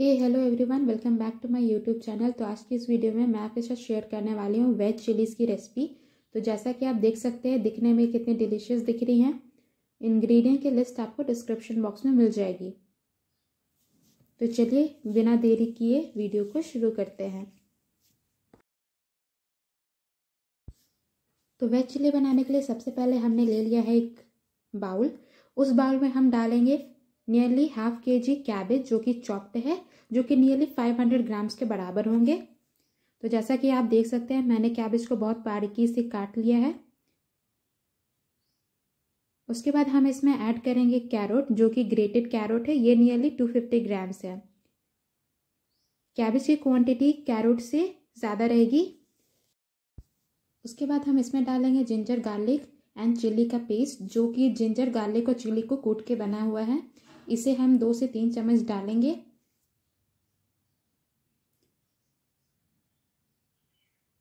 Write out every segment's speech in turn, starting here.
hey hello everyone welcome back to my YouTube channel तो आज की इस वीडियो में मैं आपके साथ शेयर करने वाली हूँ वेज चिलीज़ की रेसिपी तो जैसा कि आप देख सकते हैं दिखने में कितनी डिलीशियस दिख रही हैं इंग्रेडिएंट की लिस्ट आपको डिस्क्रिप्शन बॉक्स में मिल जाएगी तो चलिए बिना देरी किए वीडियो को शुरू करते हैं तो वेज चिली बनाने के लिए सबसे पहले हमने ले लिया है एक बाउल उस बाउल में हम डालेंगे नियरली हाफ के जी कैबेज जो कि चॉप्ड है जो कि नियरली फाइव हंड्रेड ग्राम्स के बराबर होंगे तो जैसा कि आप देख सकते हैं मैंने कैबेज को बहुत बारीकी से काट लिया है उसके बाद हम इसमें ऐड करेंगे कैरोट जो कि ग्रेटेड कैरोट है ये नियरली टू फिफ्टी ग्राम्स है कैबेज की क्वांटिटी कैरोट से ज़्यादा रहेगी उसके बाद हम इसमें डालेंगे जिंजर गार्लिक एंड चिल्ली का पेस्ट जो कि जिंजर गार्लिक और चिल्ली को कूट के बना हुआ है इसे हम दो से तीन चम्मच डालेंगे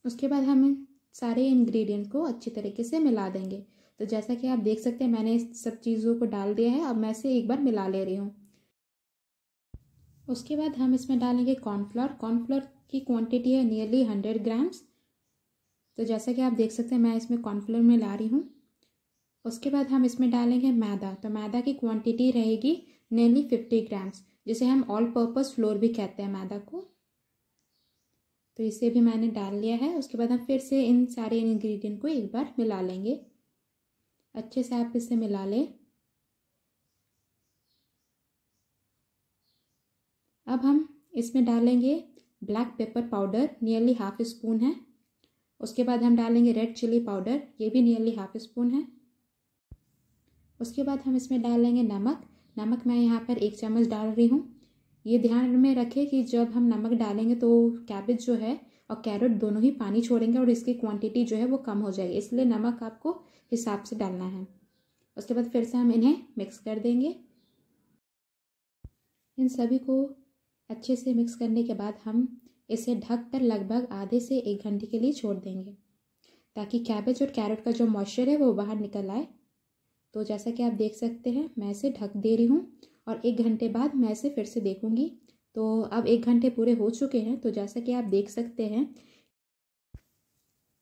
उसके बाद हम सारे इंग्रेडिएंट को अच्छी तरीके से मिला देंगे तो जैसा कि आप देख सकते हैं मैंने सब चीज़ों को डाल दिया है अब मैं इसे एक बार मिला ले रही हूँ उसके बाद हम इसमें डालेंगे कॉर्नफ्लोर कॉर्नफ्लोर की क्वांटिटी है नियरली हंड्रेड ग्राम्स तो जैसा कि आप देख सकते हैं मैं इसमें कॉर्नफ्लोर में ला रही हूँ उसके बाद हम इसमें डालेंगे मैदा तो मैदा की क्वांटिटी रहेगी नियरली फिफ्टी ग्राम्स जिसे हम ऑल पर्पज़ फ्लोर भी कहते हैं मैदा को तो इसे भी मैंने डाल लिया है उसके बाद हम फिर से इन सारे इन्ग्रीडियंट को एक बार मिला लेंगे अच्छे से आप इसे मिला लें अब हम इसमें डालेंगे black pepper powder nearly half spoon है उसके बाद हम डालेंगे रेड चिली पाउडर ये भी नियरली हाफ स्पून है उसके बाद हम इसमें डालेंगे नमक नमक मैं यहाँ पर एक चम्मच डाल रही हूँ ये ध्यान में रखें कि जब हम नमक डालेंगे तो कैबेज जो है और कैरेट दोनों ही पानी छोड़ेंगे और इसकी क्वांटिटी जो है वो कम हो जाएगी इसलिए नमक आपको हिसाब से डालना है उसके बाद फिर से हम इन्हें मिक्स कर देंगे इन सभी को अच्छे से मिक्स करने के बाद हम इसे ढक कर लगभग आधे से एक घंटे के लिए छोड़ देंगे ताकि कैबेज और कैरेट का जो मॉइस्चर है वो बाहर निकल आए तो जैसा कि आप देख सकते हैं मैं इसे ढक दे रही हूँ और एक घंटे बाद मैं इसे फिर से देखूँगी तो अब एक घंटे पूरे हो चुके हैं तो जैसा कि आप देख सकते हैं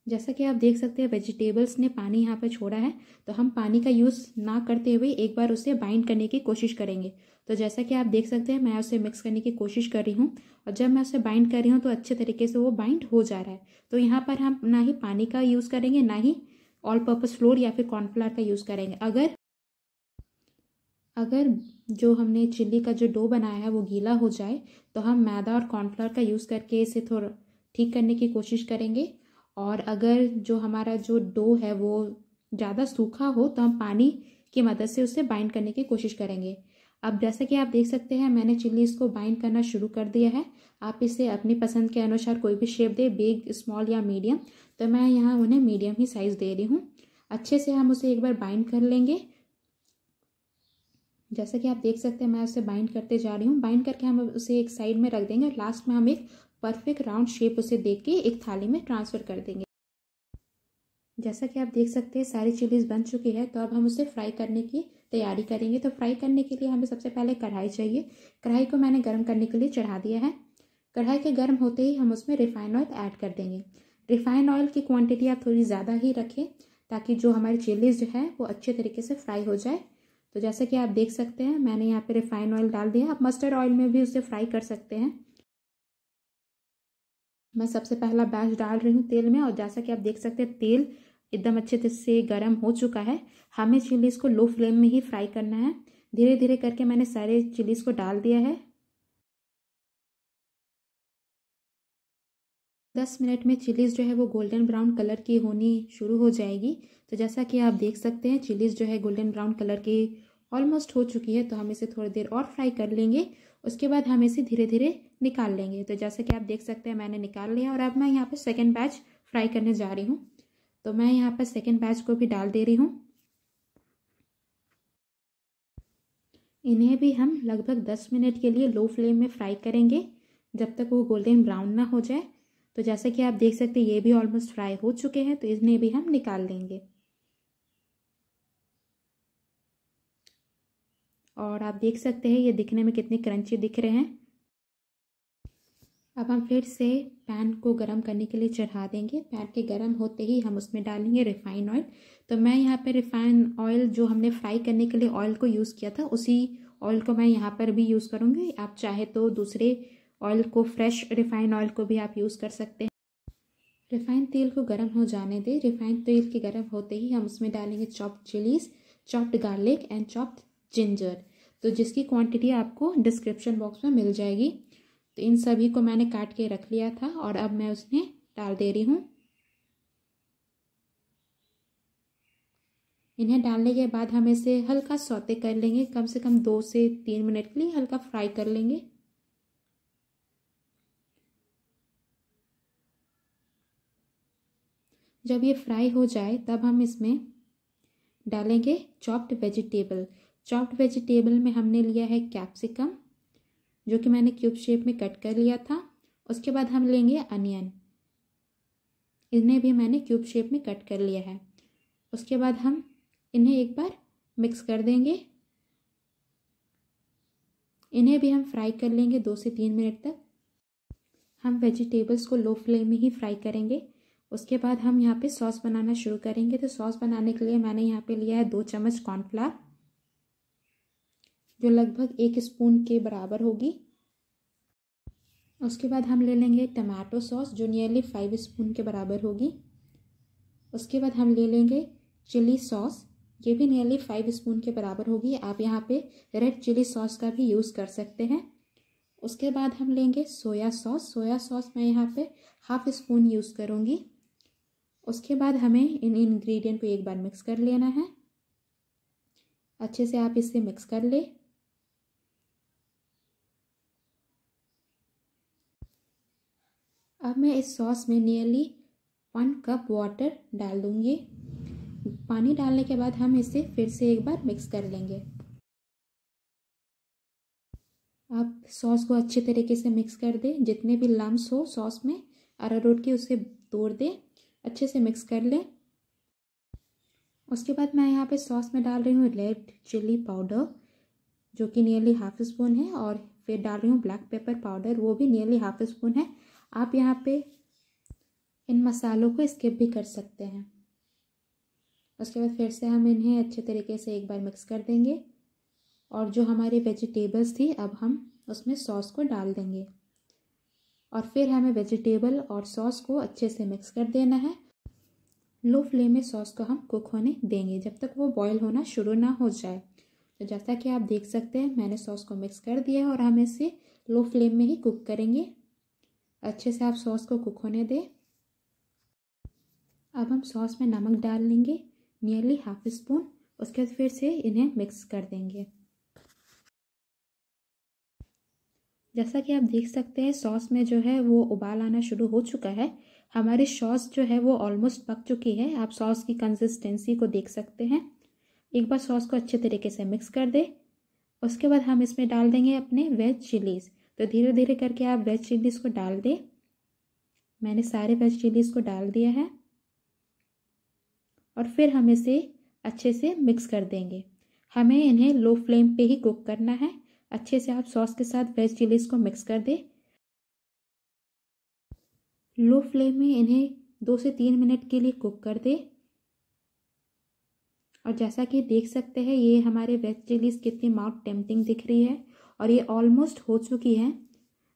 जैसा कि आप देख सकते हैं वेजिटेबल्स ने पानी यहाँ पर छोड़ा है तो हम पानी का यूज़ ना करते हुए एक बार उसे बाइंड करने की कोशिश करेंगे तो जैसा कि आप देख सकते हैं मैं उसे मिक्स करने की कोशिश कर रही हूँ और जब मैं उसे बाइंड कर रही हूँ तो अच्छे तरीके से वो बाइंड हो जा रहा है तो यहाँ पर हम ना ही पानी का यूज़ करेंगे ना ही ऑल पर्पज़ फ्लोर या फिर कॉर्नफ्लावर का यूज़ करेंगे अगर अगर जो हमने चिल्ली का जो डो बनाया है वो गीला हो जाए तो हम मैदा और कॉर्नफ्लावर का यूज़ करके इसे थोड़ा ठीक करने की कोशिश करेंगे और अगर जो हमारा जो डो है वो ज़्यादा सूखा हो तो हम पानी की मदद से उसे बाइंड करने की कोशिश करेंगे अब जैसा कि आप देख सकते हैं मैंने चिल्ली इसको बाइंड करना शुरू कर दिया है आप इसे अपनी पसंद के अनुसार कोई भी शेप दे बिग स्मॉल या मीडियम तो मैं यहाँ उन्हें मीडियम ही साइज़ दे रही हूँ अच्छे से हम उसे एक बार बाइंड कर लेंगे जैसा कि आप देख सकते हैं मैं उसे बाइंड करते जा रही हूँ बाइंड करके हम उसे एक साइड में रख देंगे और लास्ट में हम एक परफेक्ट राउंड शेप उसे दे के एक थाली में ट्रांसफ़र कर देंगे जैसा कि आप देख सकते हैं सारी चिलीज बन चुकी है तो अब हम उसे फ्राई करने की तैयारी करेंगे तो फ्राई करने के लिए हमें सबसे पहले कढ़ाई चाहिए कढ़ाई को मैंने गर्म करने के लिए चढ़ा दिया है कढ़ाई के गर्म होते ही हम उसमें रिफाइन ऑयल ऐड कर देंगे रिफाइन ऑयल की क्वांटिटी आप थोड़ी ज़्यादा ही रखें ताकि जो हमारी चिलीज है वो अच्छे तरीके से फ्राई हो जाए तो जैसा कि आप देख सकते हैं मैंने यहाँ पे रिफाइन ऑयल डाल दिया आप मस्टर्ड ऑयल में भी उसे फ्राई कर सकते हैं मैं सबसे पहला बैच डाल रही हूँ तेल में और जैसा कि आप देख सकते हैं तेल एकदम अच्छे से गर्म हो चुका है हमें चिलीज़ को लो फ्लेम में ही फ्राई करना है धीरे धीरे करके मैंने सारे चिलीज़ को डाल दिया है दस मिनट में चिलीज़ जो है वो गोल्डन ब्राउन कलर की होनी शुरू हो जाएगी तो जैसा कि आप देख सकते हैं चिलीज़ जो है गोल्डन ब्राउन कलर की ऑलमोस्ट हो चुकी है तो हम इसे थोड़ी देर और फ्राई कर लेंगे उसके बाद हम इसे धीरे धीरे निकाल लेंगे तो जैसा कि आप देख सकते हैं मैंने निकाल लिया और अब मैं यहाँ पर सेकेंड बैच फ्राई करने जा रही हूँ तो मैं यहाँ पर सेकेंड बैच को भी डाल दे रही हूँ इन्हें भी हम लगभग दस मिनट के लिए लो फ्लेम में फ्राई करेंगे जब तक वो गोल्डन ब्राउन ना हो जाए तो जैसा कि आप देख सकते हैं ये भी ऑलमोस्ट फ्राई हो चुके हैं तो इन्हें भी हम निकाल लेंगे और आप देख सकते हैं ये दिखने में कितने क्रंची दिख रहे हैं अब हम फिर से पैन को गरम करने के लिए चढ़ा देंगे पैन के गरम होते ही हम उसमें डालेंगे रिफाइन ऑयल तो मैं यहाँ पर रिफाइन ऑयल जो हमने फ्राई करने के लिए ऑयल को यूज़ किया था उसी ऑयल को मैं यहाँ पर भी यूज़ करूँगी आप चाहे तो दूसरे ऑयल को फ्रेश रिफाइन ऑयल को भी आप यूज़ कर सकते हैं रिफाइन तेल को गर्म हो जाने दें रिफाइन तेल के गर्म होते ही हम उसमें डालेंगे chopped chillies chopped garlic and chopped ginger तो जिसकी क्वांटिटी आपको डिस्क्रिप्शन बॉक्स में मिल जाएगी तो इन सभी को मैंने काट के रख लिया था और अब मैं उसमें डाल दे रही हूँ इन्हें डालने के बाद हम इसे हल्का सौते कर लेंगे कम से कम दो से तीन मिनट के लिए हल्का फ्राई कर लेंगे जब ये फ्राई हो जाए तब हम इसमें डालेंगे चॉप्ड वेजिटेबल चॉप्ड वेजिटेबल में हमने लिया है कैप्सिकम जो कि मैंने क्यूब शेप में कट कर लिया था उसके बाद हम लेंगे अनियन इन्हें भी मैंने क्यूब शेप में कट कर लिया है उसके बाद हम इन्हें एक बार मिक्स कर देंगे इन्हें भी हम फ्राई कर लेंगे दो से तीन मिनट तक हम वेजिटेबल्स को लो फ्लेम में ही फ्राई करेंगे उसके बाद हम यहाँ पे सॉस बनाना शुरू करेंगे तो सॉस बनाने के लिए मैंने यहाँ पे लिया है दो चम्मच कॉर्नफ्लावर जो लगभग एक स्पून के बराबर होगी उसके बाद हम ले लेंगे टमाटो सॉस जो नियरली फाइव स्पून के बराबर होगी उसके बाद हम ले लेंगे चिली सॉस ये भी नियरली फाइव स्पून के बराबर होगी आप यहाँ पे रेड चिली सॉस का भी यूज़ कर सकते हैं उसके बाद हम लेंगे सोया सॉस सोया सॉस मैं यहाँ पे हाफ स्पून यूज़ करूँगी उसके बाद हमें इन इन्ग्रीडियंट को एक बार मिक्स कर लेना है अच्छे से आप इसे मिक्स कर ले अब मैं इस सॉस में नियरली वन कप वाटर डाल दूँगी पानी डालने के बाद हम इसे फिर से एक बार मिक्स कर लेंगे आप सॉस को अच्छे तरीके से मिक्स कर दें जितने भी लम्स हो सॉस में अरारोट के उसे तोड़ दें अच्छे से मिक्स कर लें उसके बाद मैं यहाँ पे सॉस में डाल रही हूँ रेड चिल्ली पाउडर जो कि नियरली हाफ स्पून है और फिर डाल रही हूँ ब्लैक पेपर पाउडर वो भी नियरली हाफ स्पून है आप यहाँ पे इन मसालों को स्किप भी कर सकते हैं उसके बाद फिर से हम इन्हें अच्छे तरीके से एक बार मिक्स कर देंगे और जो हमारे वेजिटेबल्स थी अब हम उसमें सॉस को डाल देंगे और फिर हमें वेजिटेबल और सॉस को अच्छे से मिक्स कर देना है लो फ्लेम में सॉस को हम कुक होने देंगे जब तक वो बॉयल होना शुरू ना हो जाए तो जैसा कि आप देख सकते हैं मैंने सॉस को मिक्स कर दिया है और हम इसे लो फ्लेम में ही कुक करेंगे अच्छे से आप सॉस को कुक होने दें अब हम सॉस में नमक डाल लेंगे नियरली हाफ स्पून उसके बाद फिर से इन्हें मिक्स कर देंगे जैसा कि आप देख सकते हैं सॉस में जो है वो उबाल आना शुरू हो चुका है हमारी सॉस जो है वो ऑलमोस्ट पक चुकी है आप सॉस की कंसिस्टेंसी को देख सकते हैं एक बार सॉस को अच्छे तरीके से मिक्स कर दें उसके बाद हम इसमें डाल देंगे अपने वेज चिलीज़ तो धीरे धीरे करके आप वेज चिल्लीज़ को डाल दें मैंने सारे वेज चिल्लीज़ को डाल दिया है और फिर हम इसे अच्छे से मिक्स कर देंगे हमें इन्हें लो फ्लेम पे ही कुक करना है अच्छे से आप सॉस के साथ वेज चिल्लीज़ को मिक्स कर दें लो फ्लेम में इन्हें दो से तीन मिनट के लिए कुक कर दें और जैसा कि देख सकते हैं ये हमारे वेज चिलीज़ कितनी माउथ टेम्पटिंग दिख रही है और ये ऑलमोस्ट हो चुकी है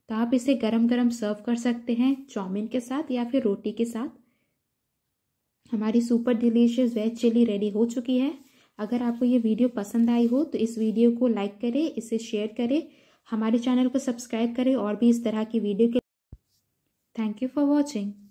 तो आप इसे गरम गरम सर्व कर सकते हैं चाउमीन के साथ या फिर रोटी के साथ हमारी super delicious veg chilli ready हो चुकी है अगर आपको ये वीडियो पसंद आई हो तो इस वीडियो को लाइक करें इसे शेयर करें हमारे चैनल को सब्सक्राइब करें और भी इस तरह की वीडियो के थैंक यू फॉर वॉचिंग